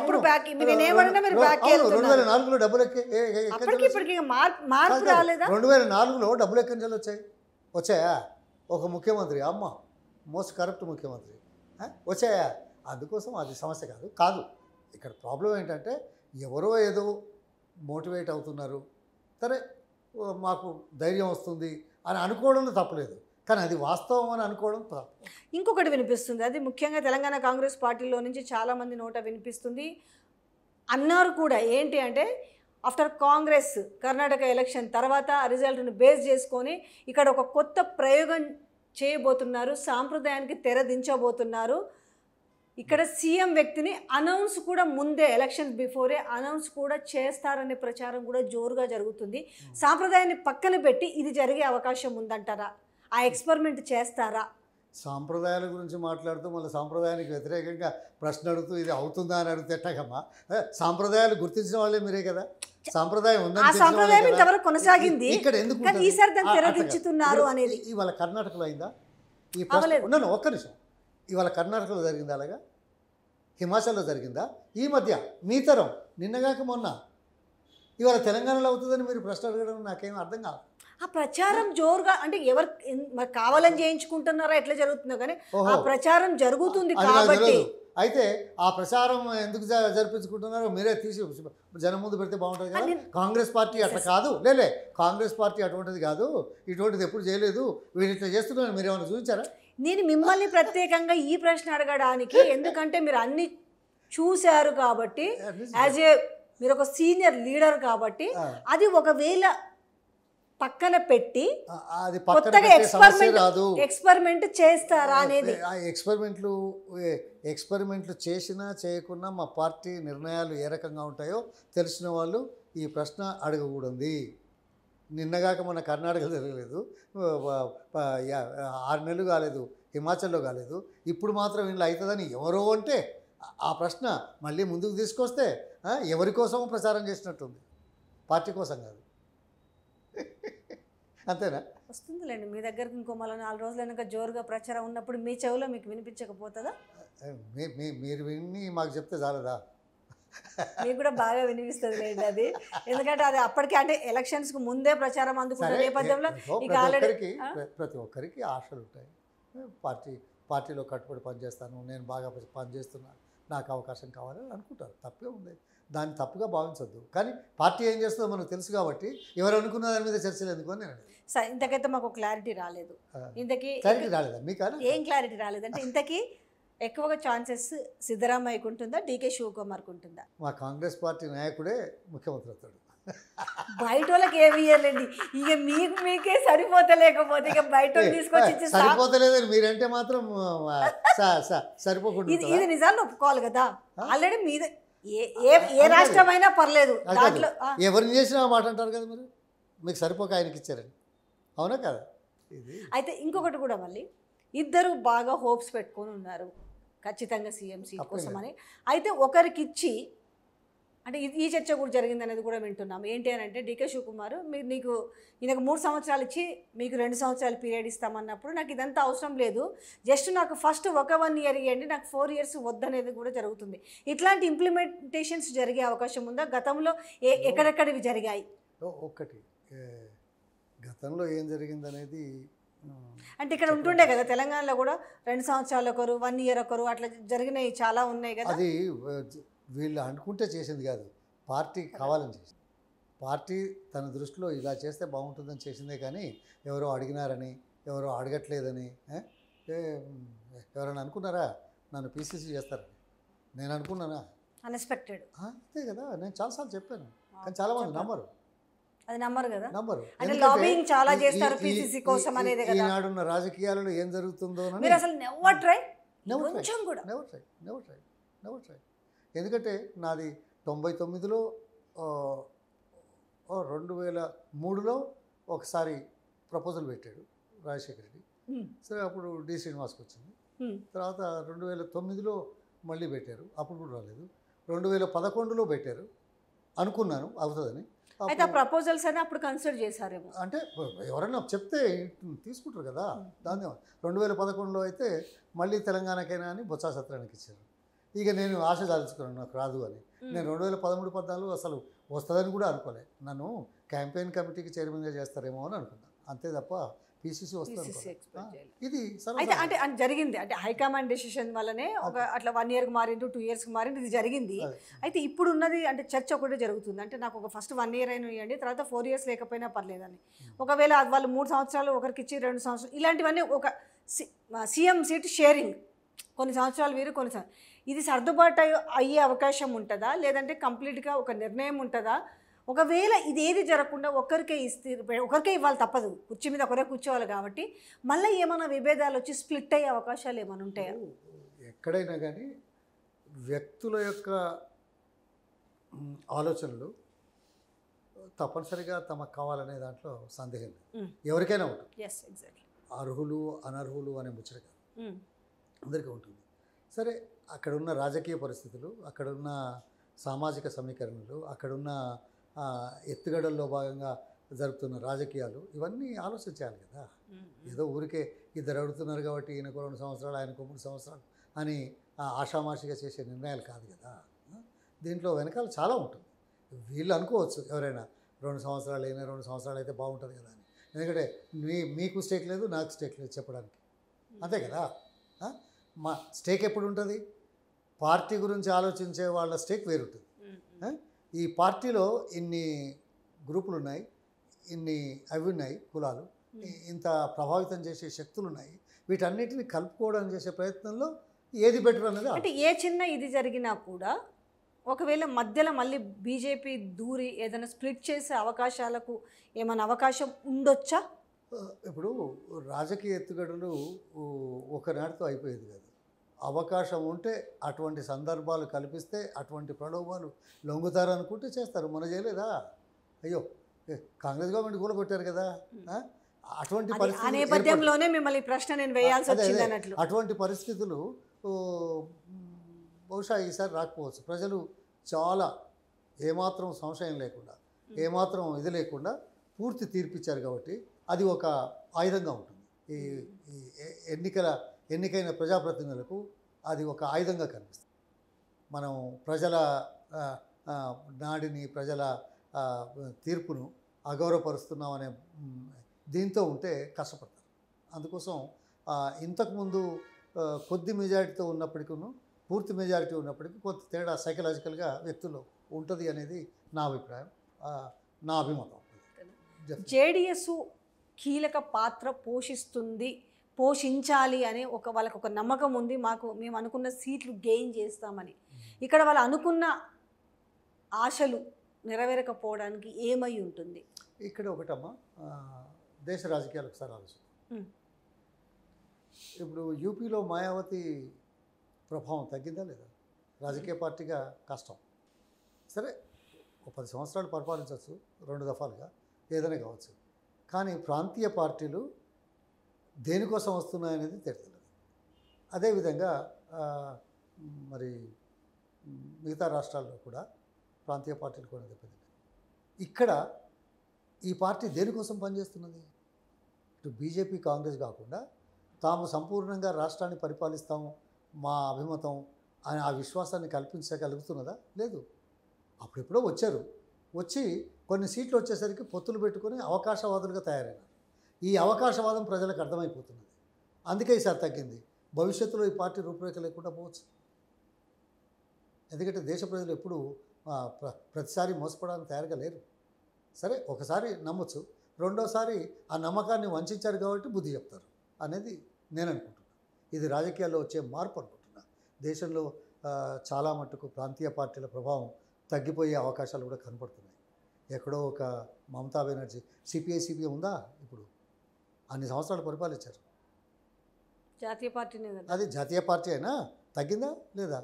నాలుగులో డబ్బులు రెండు వేల నాలుగులో డబ్బులు వచ్చాయా ఒక ముఖ్యమంత్రి అమ్మ మోస్ట్ కరప్ట్ ముఖ్యమంత్రి వచ్చాయా అందుకోసం అది సమస్య కాదు కాదు ఇక్కడ ప్రాబ్లం ఏంటంటే ఎవరో ఏదో మోటివేట్ అవుతున్నారు సరే మాకు ధైర్యం వస్తుంది అని అనుకోవడంలో తప్పలేదు కానీ అది వాస్తవం అని అనుకోవడం ఇంకొకటి వినిపిస్తుంది అది ముఖ్యంగా తెలంగాణ కాంగ్రెస్ పార్టీలో నుంచి చాలామంది నోట వినిపిస్తుంది అన్నారు కూడా ఏంటి అంటే ఆఫ్టర్ కాంగ్రెస్ కర్ణాటక ఎలక్షన్ తర్వాత ఆ రిజల్ట్ను బేస్ చేసుకొని ఇక్కడ ఒక కొత్త ప్రయోగం చేయబోతున్నారు సాంప్రదాయానికి తెరదించబోతున్నారు ఇక్కడ సీఎం వ్యక్తిని అనౌన్స్ కూడా ముందే ఎలక్షన్ బిఫోరే అనౌన్స్ కూడా చేస్తారనే ప్రచారం కూడా జోరుగా జరుగుతుంది hmm. సాంప్రదాయాన్ని పక్కన పెట్టి ఇది జరిగే అవకాశం ఉందంటారా ఆ ఎక్స్పెరిమెంట్ చేస్తారా సాంప్రదాయాల గురించి మాట్లాడుతూ మళ్ళీ సాంప్రదాయానికి వ్యతిరేకంగా ప్రశ్న అడుగుతూ ఇది అవుతుందా అని అడిగితే ఎట్టగమ్మా సాంప్రదాయాలు గుర్తించిన వాళ్ళే మీరే కదా సాంప్రదాయం ఉందని సాంప్రదాయం ఇంతవరకు కొనసాగింది ఇక్కడ ఎందుకు ఈసారి దాన్ని తెరదించుతున్నారు అనేది ఇవాళ కర్ణాటకలో అయిందా ఈ ఉన్నాను ఒక్క నిమిషం ఇవాళ కర్ణాటకలో జరిగిందా అలాగా హిమాచల్లో జరిగిందా ఈ మధ్య మీ తరం నిన్నగాక మొన్న ఇవాళ తెలంగాణలో అవుతుందని మీరు ప్రశ్న అడగడం నాకేం అర్థం కాదు ఆ ప్రచారం జోరుగా అంటే ఎవరు మరి కావాలని చేయించుకుంటున్నారా ఎట్లా జరుగుతుందో కానీ ఆ ప్రచారం జరుగుతుంది కాబట్టి అయితే ఆ ప్రచారం ఎందుకు జరిపించుకుంటున్నారో మీరే తీసి జనం ముందు పెడితే బాగుంటుంది కదా కాంగ్రెస్ పార్టీ అట్లా కాదు లేలే కాంగ్రెస్ పార్టీ అటువంటిది కాదు ఇటువంటిది ఎప్పుడు చేయలేదు వీరు ఇట్లా చేస్తున్నారు మీరు ఏమైనా చూపించారా నేను మిమ్మల్ని ప్రత్యేకంగా ఈ ప్రశ్న అడగడానికి ఎందుకంటే మీరు అన్ని చూశారు కాబట్టి యాజ్ ఏ మీరు ఒక సీనియర్ లీడర్ కాబట్టి అది ఒకవేళ పక్కన పెట్టి అది కొత్తగా ఎక్స్పెరిమెంట్ రాదు చేస్తారా అనేది ఎక్స్పెరిమెంట్లు ఎక్స్పెరిమెంట్లు చేసినా చేయకున్నా మా పార్టీ నిర్ణయాలు ఏ రకంగా ఉంటాయో తెలిసిన వాళ్ళు ఈ ప్రశ్న అడగకూడదు నిన్నగాక మన కర్ణాటక జరగలేదు ఆరు నెలలు కాలేదు హిమాచల్లో కాలేదు ఇప్పుడు మాత్రం ఇలా అవుతుందని ఎవరో అంటే ఆ ప్రశ్న మళ్ళీ ముందుకు తీసుకొస్తే ఎవరి కోసమో ప్రచారం చేసినట్టుంది పార్టీ కోసం కాదు అంతేనా వస్తుంది లేండి మీ దగ్గరికి ఇంకో మళ్ళీ నాలుగు రోజులు వెనక జోరుగా ప్రచారం ఉన్నప్పుడు మీ చెవిలో మీకు వినిపించకపోతుందా మీరు విని మాకు చెప్తే చాలదా మీకు కూడా బాగా వినిపిస్తుంది లేండి అది ఎందుకంటే అది అప్పటికే అంటే ఎలక్షన్స్ కు ముందే ప్రచారం అందుకున్న నేపథ్యంలో ఆల్రెడీ ప్రతి ఒక్కరికి ఆశలు ఉంటాయి పార్టీ పార్టీలో కట్టుబడి పనిచేస్తాను నేను బాగా పనిచేస్తున్నాను నాకు అవకాశం కావాలని అనుకుంటారు తప్పే ఉంది దాన్ని తప్పుగా భావించొద్దు కానీ పార్టీ ఏం చేస్తుందో మనకు తెలుసు కాబట్టి ఎవరు అనుకున్న దాని మీద చర్చలు ఎందుకు నేను ఇంతకైతే మాకు క్లారిటీ రాలేదు ఇంతకీ క్లారిటీ రాలేదా మీకు ఏం క్లారిటీ రాలేదంటే ఇంతకీ ఎక్కువగా ఛాన్సెస్ సిద్ధరామయ్యకు ఉంటుందా డీకే శివకుమార్ ఉంటుందా మా కాంగ్రెస్ పార్టీ నాయకుడే ముఖ్యమంత్రి అవుతాడు బయట వాళ్ళకి ఏమి ఇయ్యలేండి ఇక మీకు మీకే సరిపోతలేకపోతే ఇక బయట తీసుకొచ్చి సరిపోతలేదని మీరంటే మాత్రం సరిపోకుండా ఇది నిజాన్ని ఒప్పుకోవాలి కదా ఆల్రెడీ మీద ఏ ఏ రాష్ట్రమైనా పర్లేదు దాంట్లో ఎవరిని చేసినా మాట అంటారు కదా మరి మీకు సరిపోక ఆయనకి ఇచ్చారని అవునా కదా అయితే ఇంకొకటి కూడా మళ్ళీ ఇద్దరు బాగా హోప్స్ పెట్టుకొని ఉన్నారు ఖచ్చితంగా సీఎం సీట్ అని అయితే ఒకరికి ఇచ్చి అంటే ఈ చర్చ కూడా జరిగింది అనేది కూడా వింటున్నాం ఏంటి అని అంటే డికే శివకుమార్ మీరు నీకు ఈయనకు మూడు సంవత్సరాలు ఇచ్చి మీకు రెండు సంవత్సరాలు పీరియడ్ ఇస్తామన్నప్పుడు నాకు ఇదంతా అవసరం లేదు జస్ట్ నాకు ఫస్ట్ ఒక వన్ ఇయర్ ఇవ్వండి నాకు ఫోర్ ఇయర్స్ వద్దనేది కూడా జరుగుతుంది ఇట్లాంటి ఇంప్లిమెంటేషన్స్ జరిగే అవకాశం ఉందా గతంలో ఏ ఎక్కడెక్కడవి జరిగాయి ఒక్కటి గతంలో ఏం జరిగిందనేది అంటే ఇక్కడ ఉంటుండే కదా తెలంగాణలో కూడా రెండు సంవత్సరాలు ఒకరు వన్ ఇయర్ ఒకరు అట్లా జరిగినాయి చాలా ఉన్నాయి కదా అది వీళ్ళు అనుకుంటే చేసింది కాదు పార్టీ కావాలని చేసింది పార్టీ తన దృష్టిలో ఇలా చేస్తే బాగుంటుందని చేసిందే కానీ ఎవరో అడిగినారని ఎవరో అడగట్లేదని ఎవరైనా అనుకున్నారా నన్ను పీసీసీ చేస్తారని నేను అనుకున్నానా అన్ఎక్స్పెక్టెడ్ అంతే కదా నేను చాలాసార్లు చెప్పాను కానీ చాలా మంది నమ్మరు అది నమ్మరు కదా చాలా రాజకీయాలలో ఏం జరుగుతుందో అసలు ట్రై ట్రై ట్రై ట్రై ఎందుకంటే నాది తొంభై తొమ్మిదిలో రెండు వేల మూడులో ఒకసారి ప్రపోజల్ పెట్టాడు రాజశేఖర రెడ్డి సరే అప్పుడు డి శ్రీనివాస్కి వచ్చింది తర్వాత రెండు వేల తొమ్మిదిలో మళ్ళీ పెట్టారు అప్పుడు కూడా రాలేదు రెండు వేల పదకొండులో పెట్టారు అనుకున్నాను అవుతుందని అయితే ప్రపోజల్స్ అని అప్పుడు కన్సిడర్ చేశారు అంటే ఎవరైనా చెప్తే తీసుకుంటారు కదా దాని రెండు వేల పదకొండులో అయితే మళ్ళీ తెలంగాణకైనా అని బొత్స సత్రానికి ఇచ్చారు ఇక నేను ఆశ దాల్చుకున్నాను నాకు రాదు అని నేను రెండు వేల పదమూడు పద్నాలుగు అసలు వస్తుందని కూడా అనుకోలే నన్ను క్యాంపెయిన్ కమిటీకి చైర్మన్గా చేస్తారేమో అని అనుకున్నాను అంతే తప్ప పీసీసీ వస్తుంది ఇది అయితే అంటే జరిగింది అంటే హైకమాండ్ డెసిషన్ వల్లనే ఒక అట్లా వన్ ఇయర్కి మారింది టూ ఇయర్స్కి మారింది ఇది జరిగింది అయితే ఇప్పుడు ఉన్నది అంటే చర్చ ఒకటే జరుగుతుంది అంటే నాకు ఒక ఫస్ట్ వన్ ఇయర్ అయినా ఇవ్వండి తర్వాత ఫోర్ ఇయర్స్ లేకపోయినా పర్లేదని ఒకవేళ వాళ్ళు మూడు సంవత్సరాలు ఒకరికి ఇచ్చి రెండు సంవత్సరాలు ఇలాంటివన్నీ ఒక సీఎం సీట్ షేరింగ్ కొన్ని సంవత్సరాలు వీరు కొన్ని సంవత్సరాలు ఇది సర్దుబాటు అయ్యే అవకాశం ఉంటుందా లేదంటే కంప్లీట్గా ఒక నిర్ణయం ఉంటుందా ఒకవేళ ఇదేది జరగకుండా ఒకరికే ఇస్తే ఒకరికే ఇవ్వాలి తప్పదు కుర్చీ మీద ఒకరే కూర్చోవాలి కాబట్టి మళ్ళీ ఏమైనా విభేదాలు వచ్చి స్ప్లిట్ అయ్యే అవకాశాలు ఏమైనా ఉంటాయా ఎక్కడైనా కానీ వ్యక్తుల యొక్క ఆలోచనలు తప్పనిసరిగా తమకు కావాలనే దాంట్లో సందేహం ఎవరికైనా ఉంటుంది అర్హులు అనర్హులు అనే ముచ్చట అందరికీ ఉంటుంది సరే అక్కడున్న రాజకీయ పరిస్థితులు అక్కడున్న సామాజిక సమీకరణలు అక్కడున్న ఎత్తుగడల్లో భాగంగా జరుపుతున్న రాజకీయాలు ఇవన్నీ ఆలోచించాలి కదా ఏదో ఊరికే ఇద్దరు అడుగుతున్నారు కాబట్టి ఈయనకు రెండు సంవత్సరాలు ఆయనకు మూడు సంవత్సరాలు అని ఆషామాషిగా చేసే నిర్ణయాలు కాదు కదా దీంట్లో వెనకాల చాలా ఉంటుంది వీళ్ళు అనుకోవచ్చు ఎవరైనా రెండు సంవత్సరాలు అయినా రెండు సంవత్సరాలు అయితే బాగుంటుంది కదా అని ఎందుకంటే మీ మీకు స్టేక్ లేదు నాకు స్టేక్ లేదు చెప్పడానికి అంతే కదా మా స్టేక్ ఎప్పుడు ఉంటుంది పార్టీ గురించి ఆలోచించే వాళ్ళ స్టేక్ వేరుంటుంది ఈ పార్టీలో ఇన్ని గ్రూపులు ఉన్నాయి ఇన్ని అవి ఉన్నాయి కులాలు ఇంత ప్రభావితం చేసే శక్తులు ఉన్నాయి వీటన్నిటిని కలుపుకోవడం చేసే ప్రయత్నంలో ఏది బెటర్ అన్నది అంటే ఏ చిన్న ఇది జరిగినా కూడా ఒకవేళ మధ్యలో మళ్ళీ బీజేపీ దూరి ఏదైనా స్ప్లిట్ చేసే అవకాశాలకు ఏమైనా అవకాశం ఉండొచ్చా ఇప్పుడు రాజకీయ ఎత్తుగడలు ఒకనాటితో అయిపోయేది కాదు అవకాశం ఉంటే అటువంటి సందర్భాలు కల్పిస్తే అటువంటి ప్రలోభాలు లొంగుతారనుకుంటే చేస్తారు మన చేయలేదా అయ్యో కాంగ్రెస్ గవర్నమెంట్ పెట్టారు కదా అటువంటి నేపథ్యంలోనే మిమ్మల్ని ప్రశ్న నేను వేయాల్సి వచ్చింది అటువంటి పరిస్థితులు బహుశా ఈసారి రాకపోవచ్చు ప్రజలు చాలా ఏమాత్రం సంశయం లేకుండా ఏమాత్రం ఇది లేకుండా పూర్తి తీర్పిచ్చారు కాబట్టి అది ఒక ఆయుధంగా ఉంటుంది ఈ ఎన్నికల ఎన్నికైన ప్రజాప్రతినిధులకు అది ఒక ఆయుధంగా కనిపిస్తుంది మనం ప్రజల నాడిని ప్రజల తీర్పును అగౌరవపరుస్తున్నాం అనే దీంతో ఉంటే కష్టపడతారు అందుకోసం ఇంతకుముందు కొద్ది మెజారిటీతో ఉన్నప్పటికీ పూర్తి మెజారిటీ ఉన్నప్పటికీ కొంత తేడా సైకలాజికల్గా వ్యక్తుల్లో ఉంటుంది అనేది నా అభిప్రాయం నా అభిమతం జేడిఎస్ కీలక పాత్ర పోషిస్తుంది పోషించాలి అని ఒక వాళ్ళకు ఒక నమ్మకం ఉంది మాకు మేము అనుకున్న సీట్లు గెయిన్ చేస్తామని ఇక్కడ వాళ్ళు అనుకున్న ఆశలు నెరవేరకపోవడానికి ఏమై ఉంటుంది ఇక్కడ ఒకటమ్మా దేశ రాజకీయాలకు సార్ ఆలోచన ఇప్పుడు యూపీలో మాయావతి ప్రభావం తగ్గిందా లేదా రాజకీయ పార్టీగా కష్టం సరే ఒక పది సంవత్సరాలు పరిపాలించవచ్చు రెండు దఫాలుగా ఏదైనా కావచ్చు కానీ ప్రాంతీయ పార్టీలు దేనికోసం వస్తున్నాయనేది తెలుస్తుంది అదేవిధంగా మరి మిగతా రాష్ట్రాల్లో కూడా ప్రాంతీయ పార్టీలు కూడా దెబ్బతిన్నాయి ఇక్కడ ఈ పార్టీ దేనికోసం పనిచేస్తున్నది ఇటు బీజేపీ కాంగ్రెస్ కాకుండా తాము సంపూర్ణంగా రాష్ట్రాన్ని పరిపాలిస్తాము మా అభిమతం అని ఆ విశ్వాసాన్ని కల్పించగలుగుతున్నదా లేదు అప్పుడెప్పుడో వచ్చారు వచ్చి కొన్ని సీట్లు వచ్చేసరికి పొత్తులు పెట్టుకొని అవకాశవాదులుగా తయారైనారు ఈ అవకాశవాదం ప్రజలకు అర్థమైపోతున్నది అందుకే ఈసారి తగ్గింది భవిష్యత్తులో ఈ పార్టీ రూపురేఖ లేకుండా పోవచ్చు ఎందుకంటే దేశ ప్రజలు ఎప్పుడూ ప్రతిసారి మోసపోవడానికి తయారుగా లేరు సరే ఒకసారి నమ్మచ్చు రెండోసారి ఆ నమ్మకాన్ని వంచారు కాబట్టి బుద్ధి చెప్తారు అనేది నేను అనుకుంటున్నాను ఇది రాజకీయాల్లో వచ్చే మార్పు అనుకుంటున్నా దేశంలో చాలా మటుకు ప్రాంతీయ పార్టీల ప్రభావం తగ్గిపోయే అవకాశాలు కూడా కనపడుతున్నాయి ఎక్కడో ఒక మమతా బెనర్జీ సిపిఐ సిపిఐ ఉందా ఇప్పుడు అన్ని సంవత్సరాలు పరిపాలించారు జాతీయ పార్టీ అది జాతీయ పార్టీ అయినా తగ్గిందా లేదా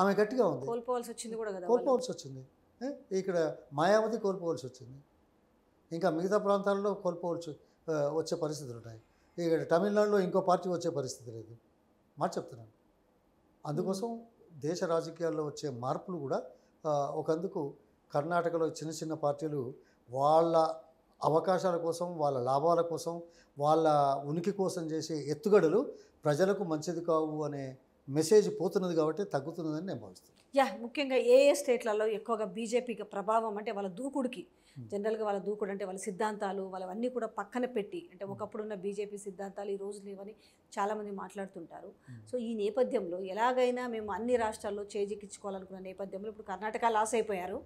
ఆమె గట్టిగా ఉంది కోల్పోవాల్సి వచ్చింది కూడా కదా కోల్పోవాల్సి వచ్చింది ఇక్కడ మాయావతి కోల్పోవాల్సి వచ్చింది ఇంకా మిగతా ప్రాంతాల్లో కోల్పోవాల్సి వచ్చే పరిస్థితులు ఉంటాయి ఇక్కడ తమిళనాడులో ఇంకో పార్టీ వచ్చే పరిస్థితి లేదు మాట చెప్తున్నాను అందుకోసం దేశ రాజకీయాల్లో వచ్చే మార్పులు కూడా ఒకందుకు కర్ణాటకలో చిన్న చిన్న పార్టీలు వాళ్ళ అవకాశాల కోసం వాళ్ళ లాభాల కోసం వాళ్ళ ఉనికి కోసం చేసే ఎత్తుగడలు ప్రజలకు మంచిది కావు అనే మెసేజ్ పోతున్నది కాబట్టి తగ్గుతున్నదని నేను భావిస్తున్నాను యా ముఖ్యంగా ఏ ఏ స్టేట్లలో ఎక్కువగా బీజేపీకి ప్రభావం అంటే వాళ్ళ దూకుడికి జనరల్గా వాళ్ళ దూకుడు అంటే వాళ్ళ సిద్ధాంతాలు వాళ్ళవన్నీ కూడా పక్కన పెట్టి అంటే ఒకప్పుడున్న బీజేపీ సిద్ధాంతాలు ఈ రోజు లేవని చాలామంది మాట్లాడుతుంటారు సో ఈ నేపథ్యంలో ఎలాగైనా మేము అన్ని రాష్ట్రాల్లో చేజిక్కించుకోవాలనుకున్న నేపథ్యంలో ఇప్పుడు కర్ణాటక లాస్ అయిపోయారు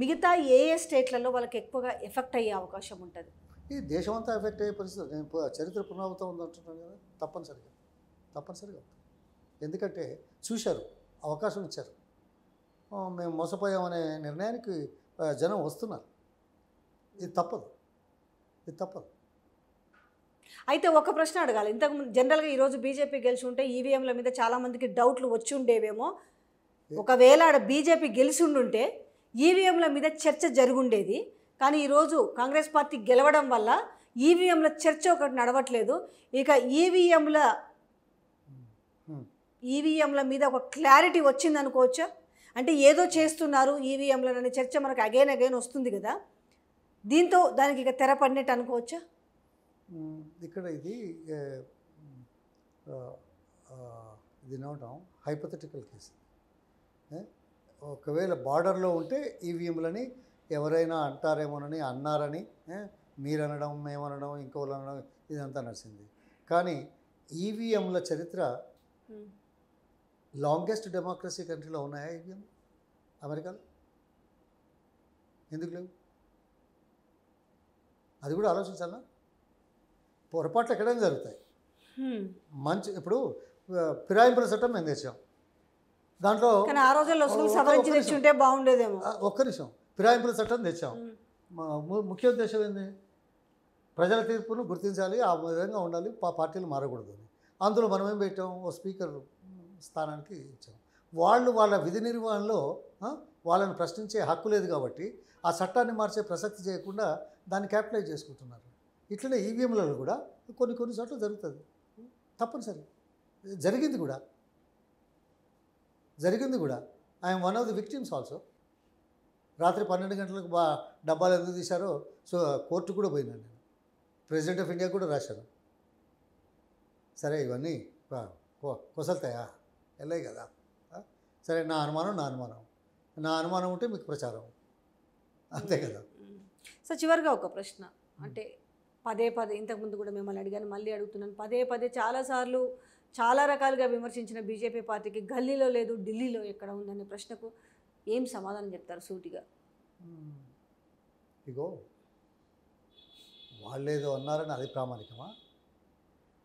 మిగతా ఏ ఏ స్టేట్లలో వాళ్ళకి ఎక్కువగా ఎఫెక్ట్ అయ్యే అవకాశం ఉంటుంది ఈ దేశం అంతా ఎఫెక్ట్ అయ్యే పరిస్థితి నేను చరిత్ర పునరావృతం ఉందంటున్నాను కదా తప్పనిసరిగా తప్పనిసరిగా ఎందుకంటే చూశారు అవకాశం ఇచ్చారు మేము మోసపోయామనే నిర్ణయానికి జనం వస్తున్నారు ఇది తప్పదు ఇది తప్పదు అయితే ఒక ప్రశ్న అడగాలి ఇంతకు జనరల్గా ఈరోజు బీజేపీ గెలిచి ఉంటే ఈవీఎంల మీద చాలామందికి డౌట్లు వచ్చి ఉండేవేమో ఒకవేళ ఆడ బీజేపీ గెలిచి ఉండుంటే ఈవీఎంల మీద చర్చ జరుగుండేది కానీ ఈరోజు కాంగ్రెస్ పార్టీ గెలవడం వల్ల ఈవీఎంల చర్చ ఒకటి నడవట్లేదు ఇక ఈవీఎంల ఈవీఎంల మీద ఒక క్లారిటీ వచ్చింది అనుకోవచ్చా అంటే ఏదో చేస్తున్నారు ఈవీఎంలనే చర్చ మనకు అగైన్ అగైన్ వస్తుంది కదా దీంతో దానికి ఇక తెరపడినట్టు అనుకోవచ్చా ఇక్కడ ఇది ఇది నోటం హైపథటికల్ కేసు ఒకవేళ బార్డర్లో ఉంటే ఈవీఎంలని ఎవరైనా అంటారేమోనని అన్నారని మీరు అనడం మేమనడం ఇంకోళ్ళు అనడం ఇదంతా నడిచింది కానీ ఈవీఎంల చరిత్ర లాంగెస్ట్ డెమోక్రసీ కంట్రీలో ఉన్నాయా ఈవీఎం అమెరికాలో ఎందుకు లేవు అది కూడా ఆలోచించాలా పొరపాట్లు ఎక్కడైనా జరుగుతాయి మంచి ఇప్పుడు ఫిరాయింపుల చట్టం మేము తెచ్చాం దాంట్లో కానీ ఆ రోజుల్లో సవరించి తెచ్చుంటే బాగుండేదేమో ఒక్క నిమిషం ఫిరాయింపుల చట్టం తెచ్చాం ముఖ్య ఉద్దేశం ఏంది ప్రజల తీర్పును గుర్తించాలి ఆ విధంగా ఉండాలి పార్టీలు మారకూడదు అందులో మనం ఏం పెట్టాం ఓ స్పీకర్ స్థానానికి ఇచ్చాం వాళ్ళు వాళ్ళ విధి నిర్వహణలో వాళ్ళని ప్రశ్నించే హక్కు లేదు కాబట్టి ఆ చట్టాన్ని మార్చే ప్రసక్తి చేయకుండా దాన్ని క్యాపిటలైజ్ చేసుకుంటున్నారు ఇట్లనే ఈవీఎంలలో కూడా కొన్ని కొన్ని చోట్ల జరుగుతుంది తప్పనిసరి జరిగింది కూడా జరిగింది కూడా I'm one of the victims also రాత్రి పన్నెండు గంటలకు బా డబ్బాలు ఎందుకు తీశారో సో కోర్టు కూడా పోయినాను నేను ప్రెసిడెంట్ ఆఫ్ ఇండియా కూడా రాశాను సరే ఇవన్నీ కొసలుతాయా వెళ్ళాయి కదా సరే నా అనుమానం నా అనుమానం నా అనుమానం ఉంటే మీకు ప్రచారం అంతే కదా సార్ చివరిగా ఒక ప్రశ్న అంటే పదే పదే ఇంతకుముందు కూడా మిమ్మల్ని అడిగాను మళ్ళీ అడుగుతున్నాను పదే పదే చాలాసార్లు చాలా రకాలుగా విమర్శించిన బీజేపీ పార్టీకి గల్లీలో లేదు ఢిల్లీలో ఎక్కడ ఉందనే ప్రశ్నకు ఏం సమాధానం చెప్తారు సూటిగా ఇగో ఏదో అన్నారని అది ప్రామాణికమా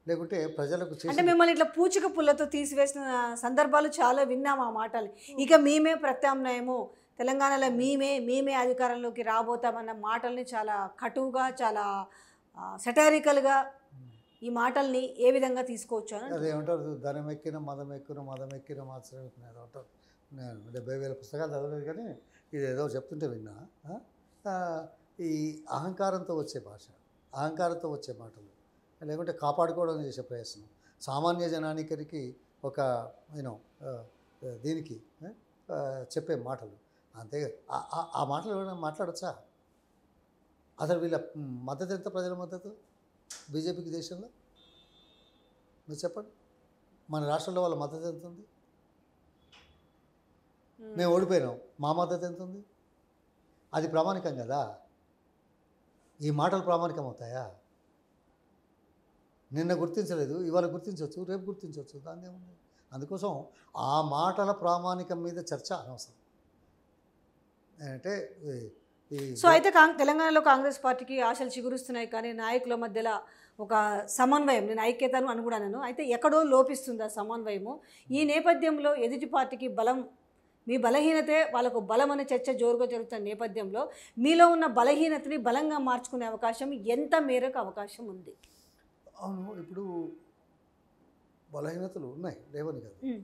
లేకుంటే ప్రజలకు అంటే మిమ్మల్ని ఇట్లా పూచిక పుల్లతో తీసివేసిన సందర్భాలు చాలా విన్నాం ఆ మాటలు ఇక మేమే ప్రత్యామ్నాయము తెలంగాణలో మేమే మేమే అధికారంలోకి రాబోతామన్న మాటల్ని చాలా కటువుగా చాలా సెటారికల్గా ఈ మాటల్ని ఏ విధంగా తీసుకోవచ్చు అని అదేమంటారు ధనం ఎక్కిన మదం ఎక్కిన మదం ఎక్కిన మాత్రం ఎక్కిన అంటారు నేను డెబ్బై వేల పుస్తకాలు చదవలేదు కానీ ఇది ఏదో చెప్తుంటే విన్నా ఈ అహంకారంతో వచ్చే భాష అహంకారంతో వచ్చే మాటలు లేకుంటే కాపాడుకోవడం చేసే ప్రయత్నం సామాన్య జనానికరికి ఒక యూనో దీనికి చెప్పే మాటలు అంతే ఆ మాటలు మాట్లాడచ్చా అసలు వీళ్ళ మద్దతు ఎంత ప్రజల మద్దతు బీజేపీకి దేశంలో మీరు చెప్పండి మన రాష్ట్రంలో వాళ్ళ మద్దతు ఎంత ఉంది మేము ఓడిపోయినాం మా మద్దతు ఎంత ఉంది అది ప్రామాణికం కదా ఈ మాటలు ప్రామాణికం అవుతాయా నిన్న గుర్తించలేదు ఇవాళ గుర్తించవచ్చు రేపు గుర్తించవచ్చు దాన్ని ఏముంది అందుకోసం ఆ మాటల ప్రామాణికం మీద చర్చ అనవసరం అంటే Hmm. సో అయితే తెలంగాణలో కాంగ్రెస్ పార్టీకి ఆశలు చిగురుస్తున్నాయి కానీ నాయకుల మధ్యలో ఒక సమన్వయం నేను ఐక్యతను అనుకున్నాను అయితే ఎక్కడో లోపిస్తుంది ఆ సమన్వయము ఈ నేపథ్యంలో ఎదుటి పార్టీకి బలం మీ బలహీనతే వాళ్ళకు బలం అనే చర్చ జోరుగా జరుగుతున్న నేపథ్యంలో మీలో ఉన్న బలహీనతని బలంగా మార్చుకునే అవకాశం ఎంత మేరకు అవకాశం ఉంది అవును ఇప్పుడు బలహీనతలు ఉన్నాయి లేవని కాదు hmm.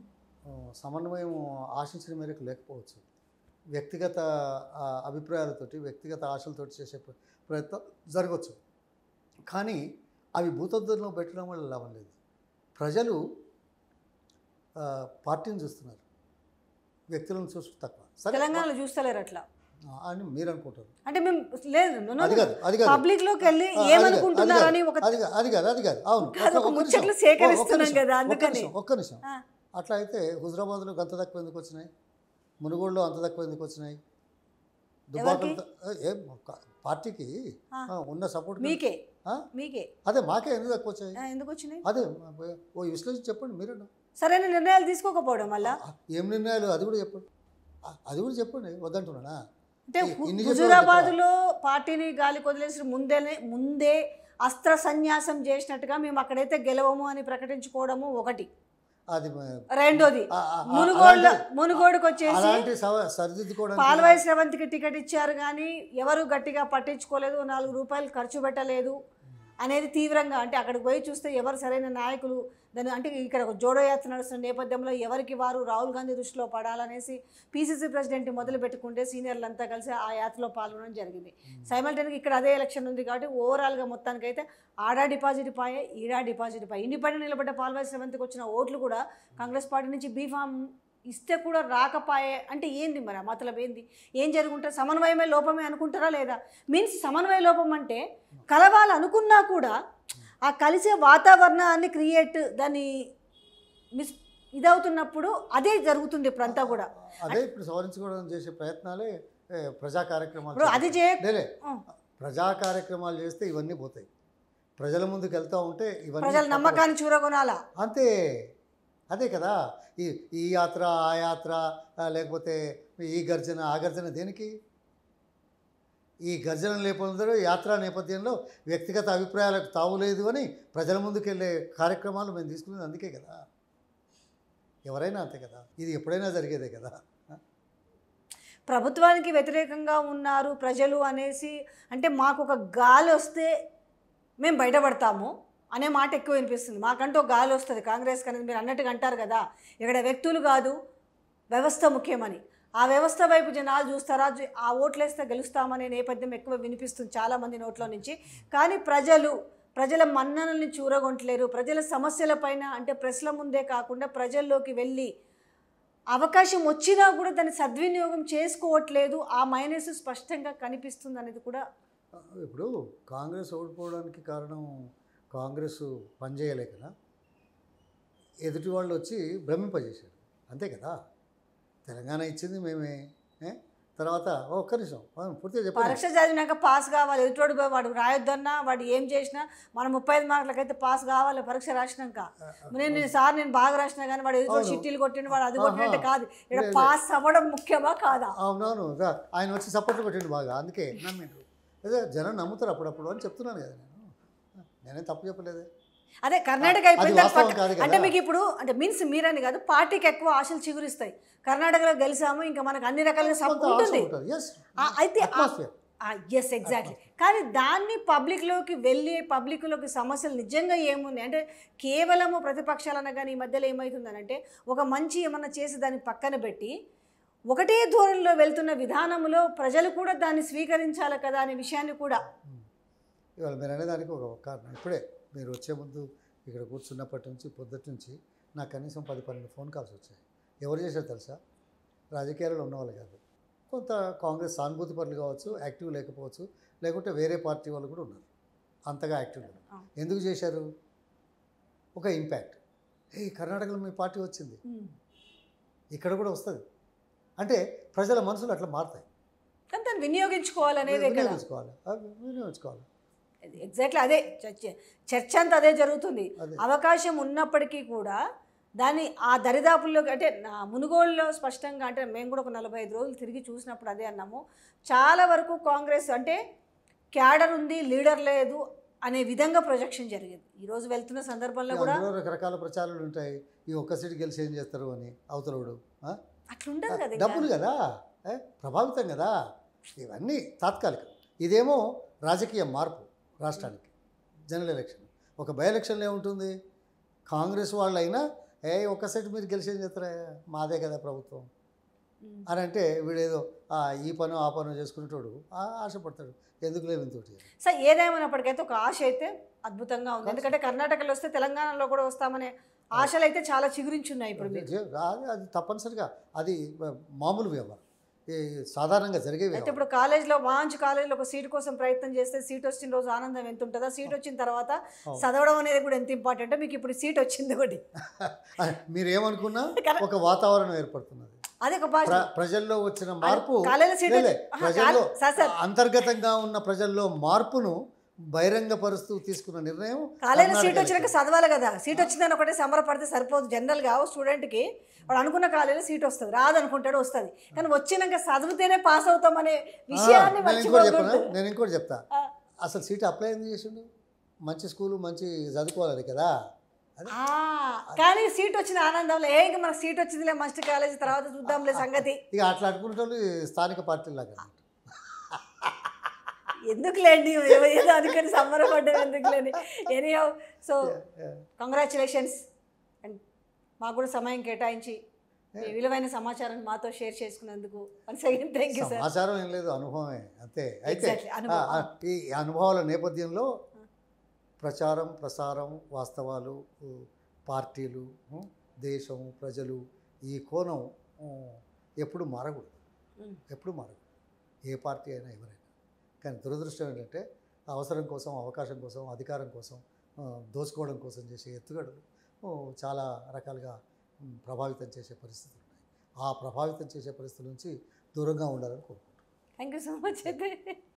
సమన్వయం ఆశించిన మేరకు లేకపోవచ్చు వ్యక్తిగత అభిప్రాయాలతోటి వ్యక్తిగత ఆశలతో చేసే ప్రయత్నం జరగవచ్చు కానీ అవి భూతద్దరిలో పెట్టడం వల్ల లాభం లేదు ప్రజలు పార్టీని చూస్తున్నారు వ్యక్తులను చూసి తక్కువ తెలంగాణలో చూస్తలేరు అట్లా అని మీరు అనుకుంటారు అంటే మేము లేదు అది కాదు అది కాదు పబ్లిక్ వెళ్ళి ఏమనుకుంటున్నారు అని ఒక అది కాదు అది కాదు అది కాదు అవును ముచ్చట్లు సేకరిస్తున్నాం కదా అందుకని ఒక్క నిమిషం అట్లా అయితే హుజరాబాద్లో గంత తక్కువ ఎందుకు వచ్చినాయి మునుగోడులో అంత తక్కువ ఎందుకు వచ్చినాయి ఏ పార్టీకి ఉన్న సపోర్ట్ మీకే మీకే అదే మాకే ఎందుకు తక్కువ వచ్చాయి ఎందుకు వచ్చినాయి అదే ఓ విశ్లేషణ చెప్పండి మీరు సరైన నిర్ణయాలు తీసుకోకపోవడం వల్ల ఏం నిర్ణయాలు అది కూడా చెప్పండి అది కూడా చెప్పండి వద్దంటున్నానా అంటే హుజూరాబాద్లో పార్టీని గాలి కొదిలేసిన ముందే ముందే అస్త్ర సన్యాసం చేసినట్టుగా మేము అక్కడైతే గెలవము అని ప్రకటించుకోవడము ఒకటి అది రెండోది మునుగోడు మునుగోడుకు వచ్చేసి సరిదిద్దుకోవడం పాల్వాయి శ్రవంతికి టికెట్ ఇచ్చారు కానీ ఎవరు గట్టిగా పట్టించుకోలేదు నాలుగు రూపాయలు ఖర్చు పెట్టలేదు అనేది తీవ్రంగా అంటే అక్కడికి పోయి చూస్తే ఎవరు సరైన నాయకులు దాని అంటే ఇక్కడ జోడోయాత్ర నడుస్తున్న నేపథ్యంలో ఎవరికి వారు రాహుల్ గాంధీ దృష్టిలో పడాలనేసి పీసీసీ ప్రెసిడెంట్ మొదలు పెట్టుకుంటే సీనియర్లంతా కలిసి ఆ యాత్రలో పాల్గొనడం జరిగింది సైమల్టైన్గా ఇక్కడ అదే ఎలక్షన్ ఉంది కాబట్టి ఓవరాల్గా మొత్తానికి అయితే ఆడా డిపాజిట్ పాయే ఈడా డిపాజిట్ పాయే ఇండిపెండెంట్ నిలబడ్డ పాల్వాయి సెవెంత్కి వచ్చిన ఓట్లు కూడా కాంగ్రెస్ పార్టీ నుంచి బీఫామ్ ఇస్తే కూడా రాకపాయే అంటే ఏంది మరి మతలబ్ ఏంది ఏం జరుగుంటారు సమన్వయమే లోపమే అనుకుంటారా లేదా మీన్స్ సమన్వయ లోపం అంటే కలవాలనుకున్నా కూడా ఆ కలిసే వాతావరణాన్ని క్రియేట్ దాన్ని మిస్ ఇదవుతున్నప్పుడు అదే జరుగుతుంది ఇప్పుడంతా కూడా అదే ఇప్పుడు సవరించుకోవడం చేసే ప్రయత్నాలే ప్రజా కార్యక్రమాలు అది చేయలే ప్రజా కార్యక్రమాలు చేస్తే ఇవన్నీ పోతాయి ప్రజల ముందుకు వెళ్తూ ఉంటే ఇవన్నీ ప్రజల నమ్మకాన్ని చూరగొనాలా అంతే అదే కదా ఈ ఈ యాత్ర ఆ యాత్ర లేకపోతే ఈ గర్జన ఆ గర్జన దేనికి ఈ గర్జన నేపథ్యంలో యాత్ర నేపథ్యంలో వ్యక్తిగత అభిప్రాయాలకు తావులేదు అని ప్రజల ముందుకు వెళ్ళే కార్యక్రమాలు మేము తీసుకునేది అందుకే కదా ఎవరైనా అంతే కదా ఇది ఎప్పుడైనా జరిగేదే కదా ప్రభుత్వానికి వ్యతిరేకంగా ఉన్నారు ప్రజలు అనేసి అంటే మాకు ఒక గాలి వస్తే మేము బయటపడతాము అనే మాట ఎక్కువ వినిపిస్తుంది మాకంటూ గాలి వస్తుంది కాంగ్రెస్ అనేది మీరు అన్నట్టుగా అంటారు కదా ఇక్కడ వ్యక్తులు కాదు వ్యవస్థ ముఖ్యమని ఆ వ్యవస్థ వైపు జనాలు చూస్తారా ఆ ఓట్లేస్తే గెలుస్తామనే నేపథ్యం ఎక్కువ వినిపిస్తుంది చాలామంది నోట్లో నుంచి కానీ ప్రజలు ప్రజల మన్ననల్ని చూరగొంటలేరు ప్రజల సమస్యలపైన అంటే ప్రెస్ల ముందే కాకుండా ప్రజల్లోకి వెళ్ళి అవకాశం వచ్చినా కూడా దాన్ని సద్వినియోగం చేసుకోవట్లేదు ఆ మైనస్ స్పష్టంగా కనిపిస్తుంది అనేది కూడా ఇప్పుడు కాంగ్రెస్ ఓడిపోవడానికి కారణం కాంగ్రెస్ కదా ఎదుటి వాళ్ళు వచ్చి భ్రమింపజేశారు అంతే కదా తెలంగాణ ఇచ్చింది మేమే తర్వాత ఒక్క నిమిషం పూర్తిగా చెప్పాలి పరీక్ష చదివినాక పాస్ కావాలి ఎదుటోడు వాడు రాయొద్దన్నా వాడు ఏం చేసినా మనం ముప్పై ఐదు మార్కులకైతే పాస్ కావాలి పరీక్ష రాసినాక నేను సార్ నేను బాగా రాసినా కానీ వాడు ఎదుటి చిట్టీలు కొట్టిండు వాడు అది కొట్టినట్టు కాదు ఇక్కడ పాస్ అవ్వడం ముఖ్యమా కాదా అవునవును ఆయన వచ్చి సపోర్ట్ కొట్టిండు బాగా అందుకే నమ్మిండు అదే జనం నమ్ముతారు అప్పుడప్పుడు అని చెప్తున్నాను కదా నేను నేనే తప్పు చెప్పలేదు అదే కర్ణాటక అయిపోయింది అంటే మీకు ఇప్పుడు అంటే మీన్స్ మీరని కాదు పార్టీకి ఎక్కువ ఆశలు చిగురిస్తాయి కర్ణాటకలో గెలిచాము ఇంకా మనకు అన్ని రకాలుగా సపోర్ట్ ఉంటుంది అయితే ఎస్ ఎగ్జాక్ట్లీ కానీ దాన్ని పబ్లిక్లోకి వెళ్ళి పబ్లిక్లోకి సమస్యలు నిజంగా ఏముంది అంటే కేవలము ప్రతిపక్షాలన్న కానీ ఈ మధ్యలో అంటే ఒక మంచి ఏమన్నా చేసి దాన్ని పక్కన పెట్టి ఒకటే ధోరణిలో వెళ్తున్న విధానంలో ప్రజలు కూడా దాన్ని స్వీకరించాలి కదా అనే విషయాన్ని కూడా hmm. ఇవాళ మీరు అనేదానికి ఒక కారణం ఇప్పుడే మీరు వచ్చే ముందు ఇక్కడ కూర్చున్నప్పటి నుంచి పొద్దుటి నుంచి నాకు కనీసం పది పన్నెండు ఫోన్ కాల్స్ వచ్చాయి ఎవరు చేశారు తెలుసా రాజకీయాల్లో ఉన్నవాళ్ళు కాదు కొంత కాంగ్రెస్ సానుభూతి పనులు కావచ్చు యాక్టివ్ లేకపోవచ్చు లేకుంటే వేరే పార్టీ వాళ్ళు కూడా ఉన్నారు అంతగా యాక్టివ్ ఎందుకు చేశారు ఒక ఇంపాక్ట్ ఏ కర్ణాటకలో మీ పార్టీ వచ్చింది ఇక్కడ కూడా వస్తుంది అంటే ప్రజల మనసులు అట్లా మారుతాయి వినియోగించుకోవాలి వినియోగించుకోవాలి వినియోగించుకోవాలి ఎగ్జాక్ట్లీ అదే చర్చ అంతా అదే జరుగుతుంది అవకాశం ఉన్నప్పటికీ కూడా దాన్ని ఆ దరిదాపుల్లో అంటే నా మునుగోలులో స్పష్టంగా అంటే మేము కూడా ఒక నలభై ఐదు రోజులు తిరిగి చూసినప్పుడు అదే అన్నాము చాలా వరకు కాంగ్రెస్ అంటే క్యాడర్ ఉంది లీడర్ లేదు అనే విధంగా ప్రొజెక్షన్ జరిగింది ఈరోజు వెళ్తున్న సందర్భంలో కూడా రకరకాల ప్రచారాలు ఉంటాయి ఈ ఒక్క సీటు గెలిచి ఏం చేస్తారు అని అవతలవుడు అట్లుండదు కదా డబ్బులు కదా ప్రభావితం కదా ఇవన్నీ తాత్కాలికం ఇదేమో రాజకీయ మార్పు రాష్ట్రానికి జనరల్ ఎలక్షన్ ఒక బై ఎలక్షన్లో ఏముంటుంది కాంగ్రెస్ వాళ్ళైనా ఏ ఒక్క మీరు గెలిచేం చేస్తారా మాదే కదా ప్రభుత్వం అని అంటే వీడేదో ఈ పను ఆ పను చేసుకునేటోడు ఆశపడతాడు ఎందుకు లేవు ఇంత సార్ ఏదేమైనప్పటికైతే ఒక ఆశ అయితే అద్భుతంగా ఉంది ఎందుకంటే కర్ణాటకలో వస్తే తెలంగాణలో కూడా వస్తామనే ఆశలు అయితే చాలా చిగురించున్నాయి ఇప్పుడు రాదు అది తప్పనిసరిగా అది మామూలు వ్యవహారం సాధారణంగా జరిగేవి అయితే ఇప్పుడు కాలేజ్లో వాంచ్ కాలేజ్లో ఒక సీట్ కోసం ప్రయత్నం చేస్తే సీట్ వచ్చిన రోజు ఆనందం ఎంత ఉంటుందా సీట్ వచ్చిన తర్వాత చదవడం అనేది కూడా ఎంత ఇంపార్టెంట్ మీకు ఇప్పుడు సీట్ వచ్చింది ఒకటి మీరు ఏమనుకున్నా ఒక వాతావరణం ఏర్పడుతున్నది అదే ఒక ప్రజల్లో వచ్చిన మార్పు ప్రజల్లో అంతర్గతంగా ఉన్న ప్రజల్లో మార్పును బహిరంగపరుస్తూ తీసుకున్న నిర్ణయం కాలేజీ సీట్ వచ్చినాక చదవాలి కదా సీట్ వచ్చిందని ఒకటే సంబరపడితే సరిపోదు జనరల్గా స్టూడెంట్కి వాడు అనుకున్న కాలేజీలో సీట్ వస్తుంది అనుకుంటాడు వస్తుంది కానీ వచ్చినాక చదివితేనే పాస్ అవుతాం అనే విషయాన్ని నేను ఇంకోటి నేను చెప్తా అసలు సీట్ అప్లై ఎందుకు చేసిండు మంచి స్కూలు మంచి చదువుకోవాలి కదా కానీ సీట్ వచ్చిన ఆనందంలో ఏ మన మనకు సీట్ వచ్చిందిలే మంచి కాలేజీ తర్వాత చూద్దాంలే సంగతి ఇక అట్లా అనుకుంటే స్థానిక పార్టీలాగా ఎందుకులేండి ఏదో ఎందుకు సంబరపడ్డం any anyhow so congratulations and మాకు కూడా సమయం కేటాయించి విలువైన సమాచారం మాతో షేర్ చేసుకున్నందుకు థ్యాంక్ యూ సమాచారం ఏం లేదు అనుభవమే అంతే అయితే ఈ అనుభవాల నేపథ్యంలో ప్రచారం ప్రసారం వాస్తవాలు పార్టీలు దేశం ప్రజలు ఈ కోణం ఎప్పుడు మారకూడదు ఎప్పుడు మారకూడదు ఏ పార్టీ అయినా ఎవరైనా కానీ దురదృష్టం ఏంటంటే అవసరం కోసం అవకాశం కోసం అధికారం కోసం దోచుకోవడం కోసం చేసే ఎత్తుగడలు చాలా రకాలుగా ప్రభావితం చేసే పరిస్థితులు ఉన్నాయి ఆ ప్రభావితం చేసే పరిస్థితుల నుంచి దూరంగా ఉండాలని కోరుకుంటున్నాను థ్యాంక్ యూ సో మచ్